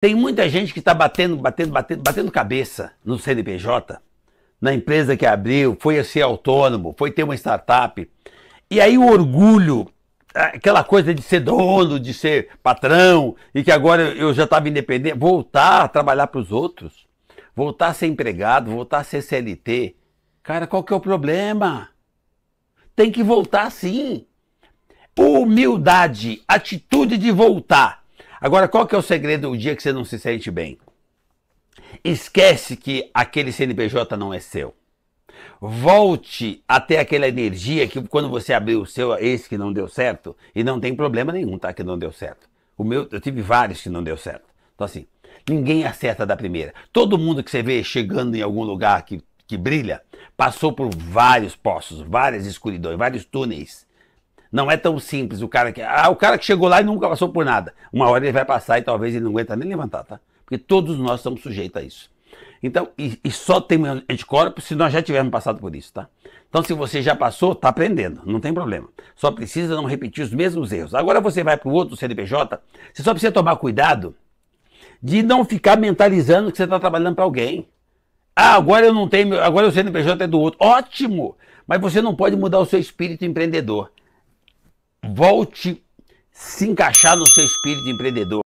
Tem muita gente que está batendo, batendo, batendo, batendo cabeça no CNPJ, na empresa que abriu, foi a ser autônomo, foi ter uma startup. E aí o orgulho, é, aquela coisa de ser dono, de ser patrão, e que agora eu já estava independente, voltar a trabalhar para os outros, voltar a ser empregado, voltar a ser CLT. Cara, qual que é o problema? Tem que voltar sim. Humildade, atitude de voltar Agora, qual que é o segredo o dia que você não se sente bem? Esquece que aquele CNPJ não é seu. Volte até aquela energia que quando você abriu o seu, esse que não deu certo, e não tem problema nenhum, tá? Que não deu certo. O meu, eu tive vários que não deu certo. Então assim, ninguém acerta da primeira. Todo mundo que você vê chegando em algum lugar que, que brilha, passou por vários poços, várias escuridões, vários túneis. Não é tão simples o cara que. Ah, o cara que chegou lá e nunca passou por nada. Uma hora ele vai passar e talvez ele não aguenta nem levantar, tá? Porque todos nós estamos sujeitos a isso. Então, e, e só tem anticorpo se nós já tivermos passado por isso, tá? Então, se você já passou, tá aprendendo, não tem problema. Só precisa não repetir os mesmos erros. Agora você vai para o outro CNPJ, você só precisa tomar cuidado de não ficar mentalizando que você está trabalhando para alguém. Ah, agora eu não tenho, agora o CNPJ é do outro. Ótimo! Mas você não pode mudar o seu espírito empreendedor volte se encaixar no seu espírito empreendedor.